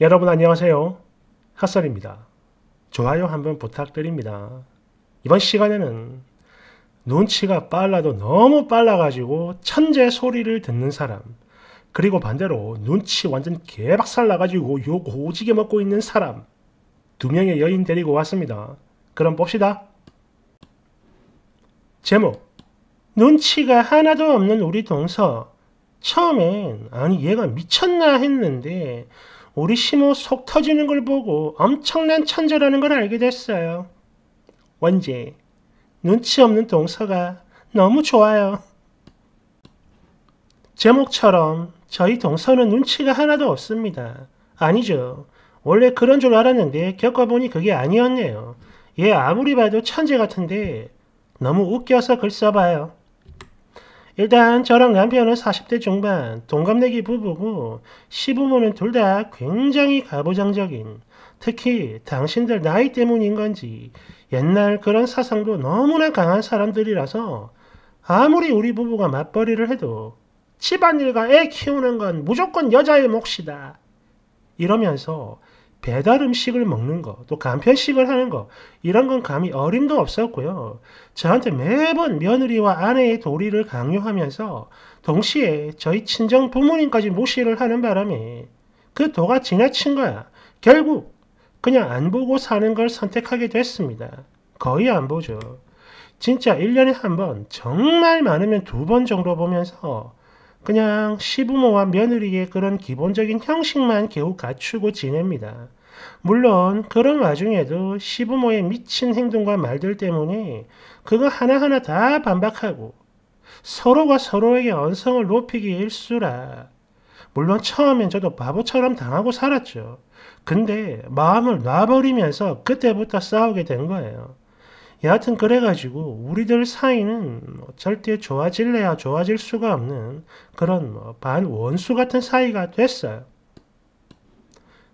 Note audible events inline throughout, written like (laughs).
여러분 안녕하세요. 핫설입니다. 좋아요 한번 부탁드립니다. 이번 시간에는 눈치가 빨라도 너무 빨라가지고 천재 소리를 듣는 사람 그리고 반대로 눈치 완전 개박살 나가지고 욕 오지게 먹고 있는 사람 두 명의 여인 데리고 왔습니다. 그럼 봅시다. 제목 눈치가 하나도 없는 우리 동서 처음엔 아니 얘가 미쳤나 했는데 우리시모속 터지는 걸 보고 엄청난 천재라는 걸 알게 됐어요. 원제, 눈치 없는 동서가 너무 좋아요. 제목처럼 저희 동서는 눈치가 하나도 없습니다. 아니죠. 원래 그런 줄 알았는데 겪어보니 그게 아니었네요. 얘 아무리 봐도 천재 같은데 너무 웃겨서 글 써봐요. 일단 저랑 남편은 40대 중반 동갑내기 부부고 시부모는 둘 다 굉장히 가부장적인 특히 당신들 나이 때문인 건지 옛날 그런 사상도 너무나 강한 사람들이라서 아무리 우리 부부가 맞벌이를 해도 집안일과 애 키우는 건 무조건 여자의 몫이다 이러면서 배달 음식을 먹는 거, 또 간편식을 하는 거, 이런 건 감히 어림도 없었고요. 저한테 매번 며느리와 아내의 도리를 강요하면서 동시에 저희 친정 부모님까지 무시를 하는 바람에 그 도가 지나친 거야. 결국 그냥 안 보고 사는 걸 선택하게 됐습니다. 거의 안 보죠. 진짜 1년에 한 번, 정말 많으면 두 번 정도 보면서 그냥 시부모와 며느리의 그런 기본적인 형식만 겨우 갖추고 지냅니다. 물론 그런 와중에도 시부모의 미친 행동과 말들 때문에 그거 하나하나 다 반박하고 서로가 서로에게 언성을 높이기 일쑤라. 물론 처음엔 저도 바보처럼 당하고 살았죠. 근데 마음을 놔버리면서 그때부터 싸우게 된 거예요. 여하튼 그래가지고 우리들 사이는 뭐 절대 좋아질래야 좋아질 수가 없는 그런 뭐 반원수 같은 사이가 됐어요.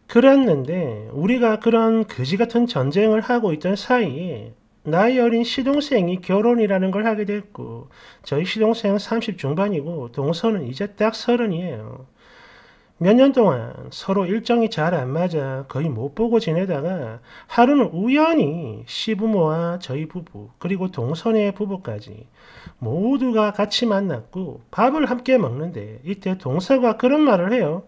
그랬는데 우리가 그런 거지 같은 전쟁을 하고 있던 사이에 나이 어린 시동생이 결혼이라는 걸 하게 됐고 저희 시동생 30 중반이고 동서는 이제 딱 서른이에요. 몇년 동안 서로 일정이 잘 안 맞아 거의 못 보고 지내다가 하루는 우연히 시부모와 저희 부부 그리고 동선의 부부까지 모두가 같이 만났고 밥을 함께 먹는데 이때 동서가 그런 말을 해요.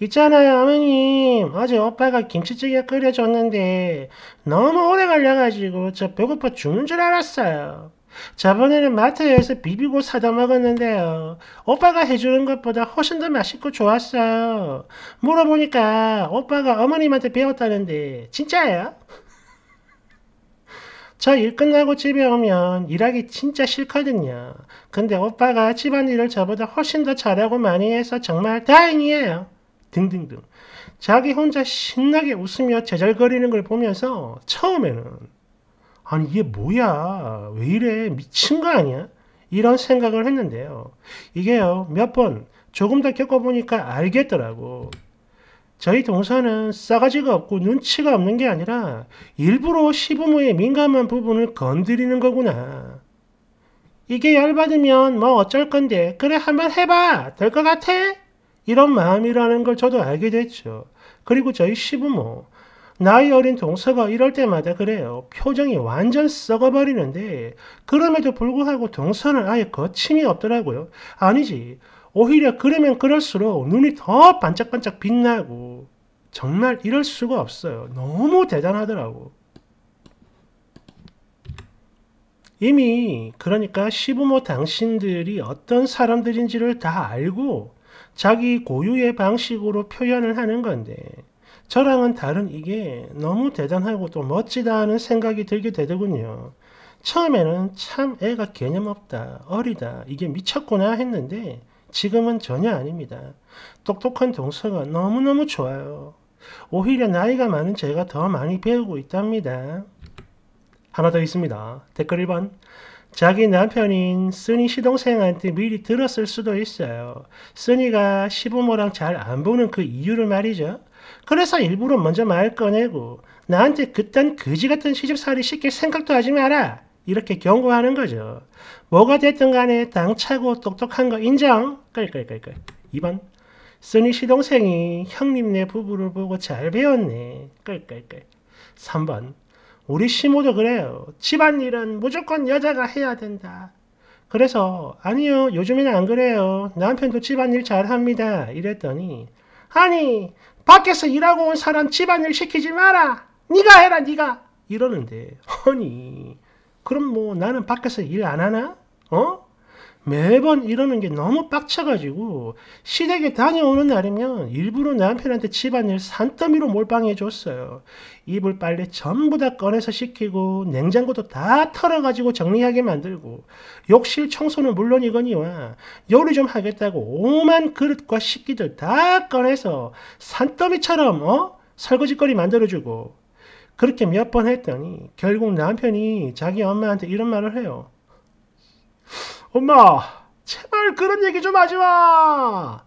있잖아요 어머님 어제 오빠가 김치찌개 끓여줬는데 너무 오래 걸려가지고 저 배고파 죽는 줄 알았어요. 저번에는 마트에서 비비고 사다 먹었는데요. 오빠가 해주는 것보다 훨씬 더 맛있고 좋았어요. 물어보니까 오빠가 어머님한테 배웠다는데 진짜예요? (laughs) 저 일 끝나고 집에 오면 일하기 진짜 싫거든요. 근데 오빠가 집안일을 저보다 훨씬 더 잘하고 많이 해서 정말 다행이에요. 등등등. 자기 혼자 신나게 웃으며 제절거리는걸 보면서 처음에는 아니 이게 뭐야 왜 이래 미친 거 아니야 이런 생각을 했는데요 이게요 몇 번 조금 더 겪어보니까 알겠더라고 저희 동사는 싸가지가 없고 눈치가 없는 게 아니라 일부러 시부모의 민감한 부분을 건드리는 거구나. 이게 열받으면 뭐 어쩔 건데 그래 한번 해봐 될 것 같아? 이런 마음이라는 걸 저도 알게 됐죠. 그리고 저희 시부모 나이 어린 동서가 이럴 때마다 그래요. 표정이 완전 썩어버리는데 그럼에도 불구하고 동서는 아예 거침이 없더라고요. 아니지. 오히려 그러면 그럴수록 눈이 더 반짝반짝 빛나고 정말 이럴 수가 없어요. 너무 대단하더라고. 이미 그러니까 시부모 당신들이 어떤 사람들인지를 다 알고 자기 고유의 방식으로 표현을 하는 건데 저랑은 다른 이게 너무 대단하고 또 멋지다는 생각이 들게 되더군요. 처음에는 참 애가 개념 없다, 어리다, 이게 미쳤구나 했는데 지금은 전혀 아닙니다. 똑똑한 동서가 너무너무 좋아요. 오히려 나이가 많은 제가 더 많이 배우고 있답니다. 하나 더 있습니다. 댓글 1번. 자기 남편인 쓰니 시동생한테 미리 들었을 수도 있어요. 쓰니가 시부모랑 잘 안 보는 그 이유를 말이죠. 그래서 일부러 먼저 말 꺼내고 나한테 그딴 거지 같은 시집살이 시킬 생각도 하지 마라. 이렇게 경고하는 거죠. 뭐가 됐든 간에 당차고 똑똑한 거 인정. 끌끌끌끌. 2번. 쓰니 시동생이 형님네 부부를 보고 잘 배웠네. 끌끌끌. 3번. 우리 시모도 그래요. 집안일은 무조건 여자가 해야 된다. 그래서 아니요 요즘에는 안 그래요. 남편도 집안일 잘합니다. 이랬더니 아니 밖에서 일하고 온 사람 집안일 시키지 마라. 네가 해라 네가. 이러는데 아니 그럼 뭐 나는 밖에서 일 안 하나? 어? 매번 이러는 게 너무 빡쳐가지고 시댁에 다녀오는 날이면 일부러 남편한테 집안일 산더미로 몰빵해 줬어요. 이불 빨래 전부 다 꺼내서 시키고 냉장고도 다 털어가지고 정리하게 만들고 욕실 청소는 물론이거니와 요리 좀 하겠다고 오만 그릇과 식기들 다 꺼내서 산더미처럼 어? 설거지거리 만들어주고 그렇게 몇 번 했더니 결국 남편이 자기 엄마한테 이런 말을 해요. 엄마, 제발 그런 얘기 좀 하지 마!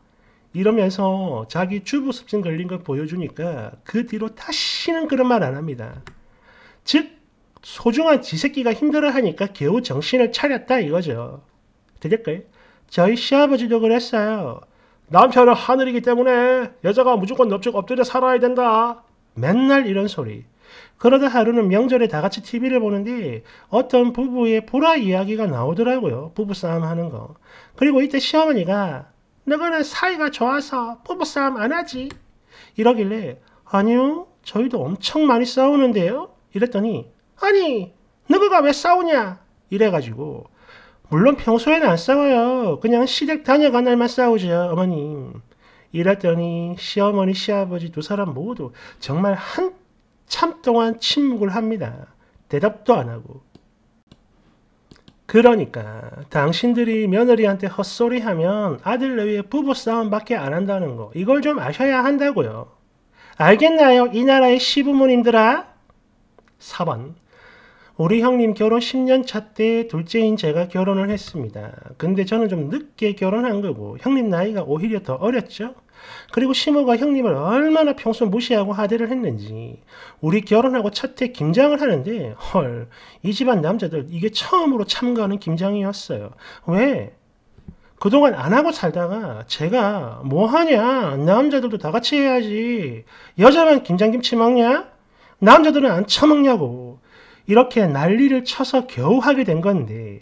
이러면서 자기 주부습진 걸린 걸 보여주니까 그 뒤로 다시는 그런 말 안 합니다. 즉, 소중한 지새끼가 힘들어 하니까 겨우 정신을 차렸다 이거죠. 되겠까요? 저희 시아버지도 그랬어요. 남편은 하늘이기 때문에 여자가 무조건 넙죽 엎드려 살아야 된다. 맨날 이런 소리. 그러다 하루는 명절에 다 같이 TV를 보는데 어떤 부부의 불화 이야기가 나오더라고요. 부부싸움 하는 거. 그리고 이때 시어머니가 너가는 사이가 좋아서 부부싸움 안 하지? 이러길래 아니요. 저희도 엄청 많이 싸우는데요. 이랬더니 아니 너가 왜 싸우냐? 이래가지고 물론 평소에는 안 싸워요. 그냥 시댁 다녀간 날만 싸우죠. 어머님. 이랬더니 시어머니, 시아버지 두 사람 모두 정말 한참 동안 침묵을 합니다. 대답도 안 하고. 그러니까 당신들이 며느리한테 헛소리하면 아들 내외 부부싸움밖에 안 한다는 거 이걸 좀 아셔야 한다고요. 알겠나요? 이 나라의 시부모님들아? 4번 우리 형님 결혼 10년 차 때 둘째인 제가 결혼을 했습니다. 근데 저는 좀 늦게 결혼한 거고 형님 나이가 오히려 더 어렸죠. 그리고 시모가 형님을 얼마나 평소 무시하고 하대를 했는지 우리 결혼하고 첫해 에 김장을 하는데 헐 이 집안 남자들 이게 처음으로 참가하는 김장이었어요. 왜? 그동안 안 하고 살다가 제가 뭐하냐 남자들도 다 같이 해야지 여자만 김장김치 먹냐 남자들은 안 처먹냐고 이렇게 난리를 쳐서 겨우 하게 된 건데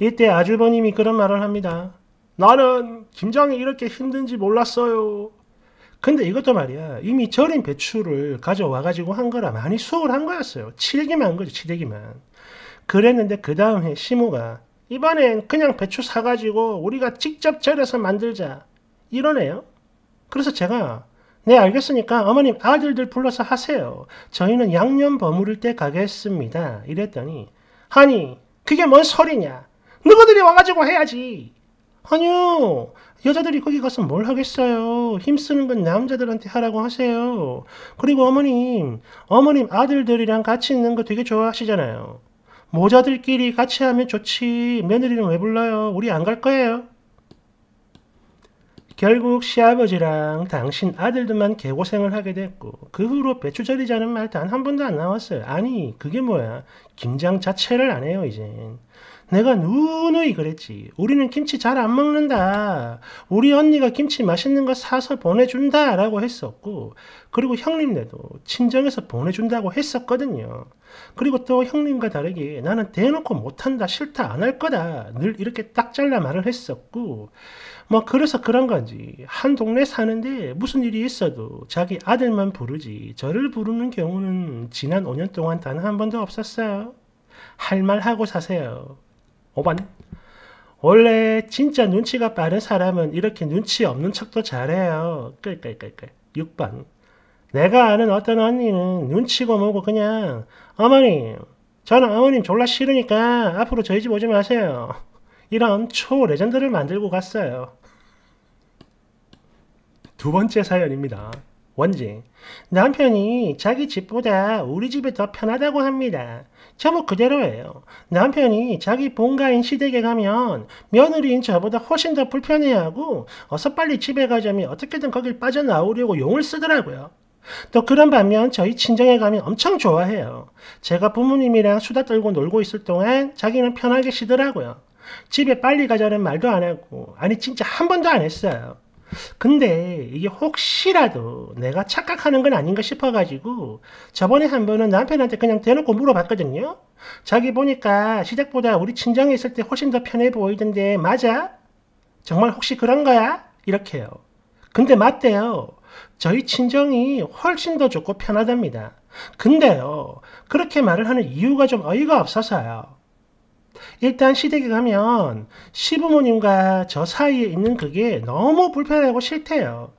이때 아주버님이 그런 말을 합니다. 나는 김장이 이렇게 힘든지 몰랐어요. 근데 이것도 말이야 이미 절인 배추를 가져와 가지고 한 거라 많이 수월한 거였어요. 칠기만 한 거죠 칠기만. 그랬는데 그 다음 에 시모가 이번엔 그냥 배추 사가지고 우리가 직접 절여서 만들자 이러네요. 그래서 제가 네, 알겠으니까 어머님 아들들 불러서 하세요. 저희는 양념 버무릴 때 가겠습니다. 이랬더니 아니 그게 뭔 소리냐. 누구들이 와가지고 해야지. 아니요. 여자들이 거기 가서 뭘 하겠어요. 힘쓰는 건 남자들한테 하라고 하세요. 그리고 어머님, 어머님 아들들이랑 같이 있는 거 되게 좋아하시잖아요. 모자들끼리 같이 하면 좋지. 며느리는 왜 불러요? 우리 안 갈 거예요. 결국 시아버지랑 당신 아들들만 개고생을 하게 됐고 그 후로 배추절이자는 말 단 한 번도 안 나왔어요. 아니 그게 뭐야 김장 자체를 안 해요 이젠. 내가 누누이 그랬지. 우리는 김치 잘 안 먹는다. 우리 언니가 김치 맛있는 거 사서 보내준다. 라고 했었고, 그리고 형님네도 친정에서 보내준다고 했었거든요. 그리고 또 형님과 다르게 나는 대놓고 못한다, 싫다, 안 할 거다. 늘 이렇게 딱 잘라 말을 했었고, 뭐 그래서 그런 건지 한 동네 사는데 무슨 일이 있어도 자기 아들만 부르지 저를 부르는 경우는 지난 5년 동안 단 한 번도 없었어요. 할 말 하고 사세요. 오반 원래 진짜 눈치가 빠른 사람은 이렇게 눈치 없는 척도 잘해요. 끌끌끌끌 6번 내가 아는 어떤 언니는 눈치고 뭐고 그냥 어머님 저는 어머님 졸라 싫으니까 앞으로 저희 집 오지 마세요. 이런 초레전드를 만들고 갔어요. 두 번째 사연입니다. 원진 남편이 자기 집보다 우리 집이 더 편하다고 합니다. 저도 그대로예요. 남편이 자기 본가인 시댁에 가면 며느리인 저보다 훨씬 더 불편해하고 어서 빨리 집에 가자면 어떻게든 거길 빠져나오려고 용을 쓰더라고요. 또 그런 반면 저희 친정에 가면 엄청 좋아해요. 제가 부모님이랑 수다 떨고 놀고 있을 동안 자기는 편하게 쉬더라고요. 집에 빨리 가자는 말도 안 하고 아니 진짜 한 번도 안 했어요. 근데 이게 혹시라도 내가 착각하는 건 아닌가 싶어가지고 저번에 한 번은 남편한테 그냥 대놓고 물어봤거든요. 자기 보니까 시댁보다 우리 친정에 있을 때 훨씬 더 편해 보이던데 맞아? 정말 혹시 그런 거야? 이렇게요. 근데 맞대요. 저희 친정이 훨씬 더 좋고 편하답니다. 근데요. 그렇게 말을 하는 이유가 좀 어이가 없어서요. 일단 시댁에 가면 시부모님과 저 사이에 있는 그게 너무 불편하고 싫대요.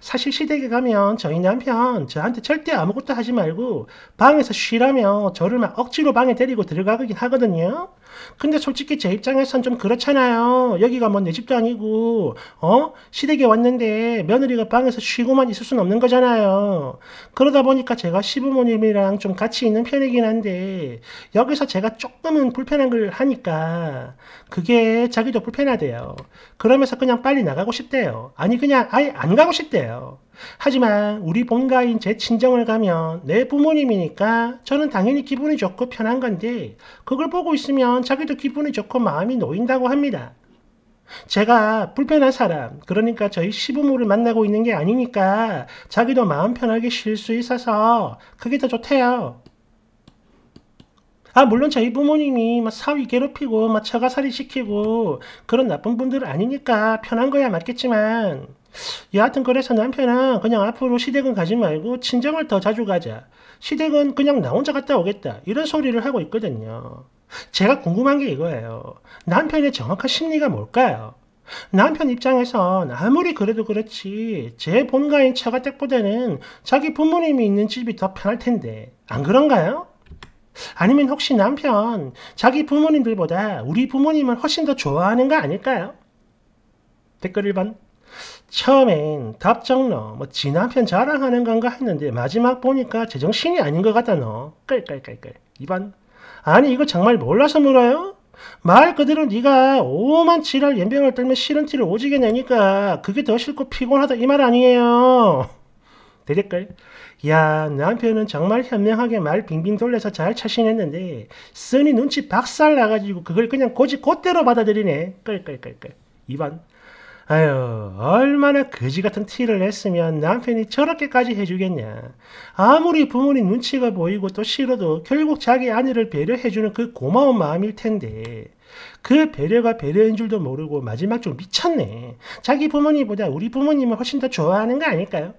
사실 시댁에 가면 저희 남편 저한테 절대 아무것도 하지 말고 방에서 쉬라며 저를 막 억지로 방에 데리고 들어가긴 하거든요. 근데 솔직히 제 입장에선 좀 그렇잖아요. 여기가 뭐 내 집도 아니고 어 시댁에 왔는데 며느리가 방에서 쉬고만 있을 수는 없는 거잖아요. 그러다 보니까 제가 시부모님이랑 좀 같이 있는 편이긴 한데 여기서 제가 조금은 불편한 걸 하니까 그게 자기도 불편하대요. 그러면서 그냥 빨리 나가고 싶대요. 아니 그냥 아예 안 가고 싶대요. 하지만 우리 본가인 제 친정을 가면 내 부모님이니까 저는 당연히 기분이 좋고 편한 건데 그걸 보고 있으면 자기도 기분이 좋고 마음이 놓인다고 합니다. 제가 불편한 사람, 그러니까 저희 시부모를 만나고 있는 게 아니니까 자기도 마음 편하게 쉴 수 있어서 그게 더 좋대요. 아, 물론 저희 부모님이 막 뭐 사위 괴롭히고 막 뭐 처가살이 시키고 그런 나쁜 분들 아니니까 편한 거야 맞겠지만 여하튼 그래서 남편은 그냥 앞으로 시댁은 가지 말고 친정을 더 자주 가자. 시댁은 그냥 나 혼자 갔다 오겠다. 이런 소리를 하고 있거든요. 제가 궁금한 게 이거예요. 남편의 정확한 심리가 뭘까요? 남편 입장에선 아무리 그래도 그렇지 제 본가인 처가댁보다는 자기 부모님이 있는 집이 더 편할 텐데 안 그런가요? 아니면 혹시 남편 자기 부모님들보다 우리 부모님을 훨씬 더 좋아하는 거 아닐까요? 댓글 1번 처음엔 답정너, 뭐, 지 남편 자랑하는 건가 했는데, 마지막 보니까 제정신이 아닌 것 같다, 너. 끌끌끌끌. 2번. 아니, 이거 정말 몰라서 물어요? 말 그대로 네가 오만 지랄 연병을 떨면 싫은 티를 오지게 내니까 그게 더 싫고 피곤하다 이 말 아니에요. 대댓글. 야 남편은 정말 현명하게 말 빙빙 돌려서 잘 차신했는데 쓰니 눈치 박살 나가지고 그걸 그냥 고지 곧대로 받아들이네. 끌끌끌끌. 2번. 아유 얼마나 거지 같은 티를 냈으면 남편이 저렇게까지 해주겠냐. 아무리 부모님 눈치가 보이고 또 싫어도 결국 자기 아내를 배려해주는 그 고마운 마음일 텐데 그 배려가 배려인 줄도 모르고 마지막 좀 미쳤네. 자기 부모님보다 우리 부모님을 훨씬 더 좋아하는 거 아닐까요?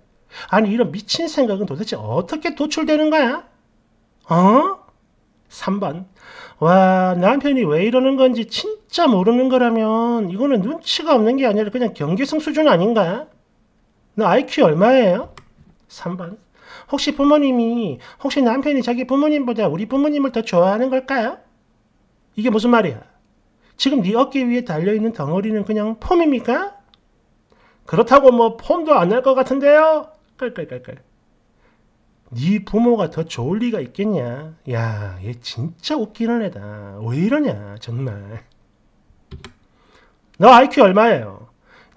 아니 이런 미친 생각은 도대체 어떻게 도출되는 거야? 어? 3번 와 남편이 왜 이러는 건지 진짜 모르는 거라면 이거는 눈치가 없는 게 아니라 그냥 경계성 수준 아닌가? 너 IQ 얼마예요? 3번 혹시 부모님이 혹시 남편이 자기 부모님보다 우리 부모님을 더 좋아하는 걸까요? 이게 무슨 말이야? 지금 네 어깨 위에 달려있는 덩어리는 그냥 폼입니까? 그렇다고 뭐 폼도 안 날 것 같은데요? 깔깔깔깔 네 부모가 더 좋을 리가 있겠냐 야얘 진짜 웃기는 애다 왜 이러냐 정말 너 IQ 얼마예요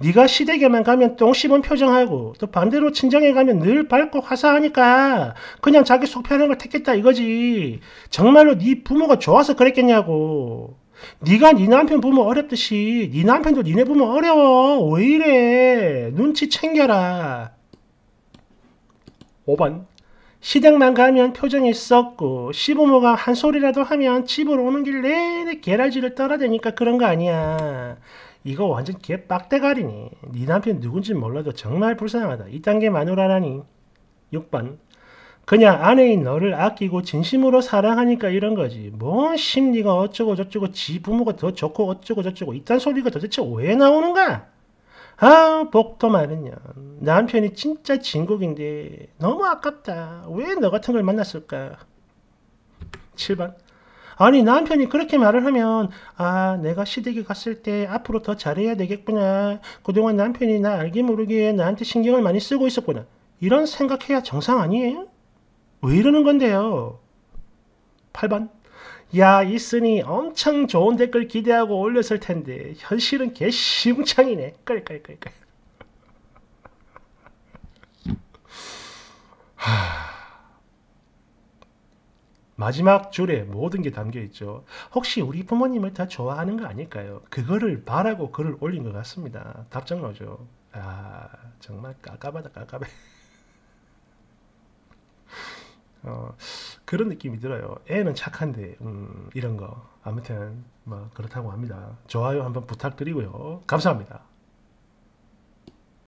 네가 시댁에만 가면 똥 씹은 표정하고 또 반대로 친정에 가면 늘 밝고 화사하니까 그냥 자기 속 편한 걸 택했다 이거지 정말로 네 부모가 좋아서 그랬겠냐고 네가 네 남편 부모 어렵듯이 네 남편도 니네 부모 어려워 왜 이래 눈치 챙겨라 5번 시댁만 가면 표정이 썩고 시부모가 한 소리라도 하면 집으로 오는 길 내내 개랄질을 떨어대니까 그런 거 아니야. 이거 완전 개 빡대가리니. 네 남편 누군지 몰라도 정말 불쌍하다. 이딴 게 마누라라니. 6번. 그냥 아내인 너를 아끼고 진심으로 사랑하니까 이런 거지. 뭔 심리가 어쩌고 저쩌고 지 부모가 더 좋고 어쩌고 저쩌고 이딴 소리가 도대체 왜 나오는가? 아 복도 마른 년 남편이 진짜 진국인데 너무 아깝다 왜 너 같은 걸 만났을까 7번 아니 남편이 그렇게 말을 하면 아 내가 시댁에 갔을 때 앞으로 더 잘해야 되겠구나 그동안 남편이 나 알게 모르게 나한테 신경을 많이 쓰고 있었구나 이런 생각해야 정상 아니에요? 왜 이러는 건데요? 8번 야 있으니 엄청 좋은 댓글 기대하고 올렸을 텐데 현실은 개시창이네 끌끌끌끌. (laughs) 하... 마지막 줄에 모든 게 담겨 있죠. 혹시 우리 부모님을 다 좋아하는 거 아닐까요? 그거를 바라고 글을 올린 것 같습니다. 답장 나오죠. 아 정말 까까하다 까까해. 어, 그런 느낌이 들어요. 애는 착한데 음, 이런 거 아무튼 뭐 그렇다고 합니다. 좋아요 한번 부탁드리고요. 감사합니다.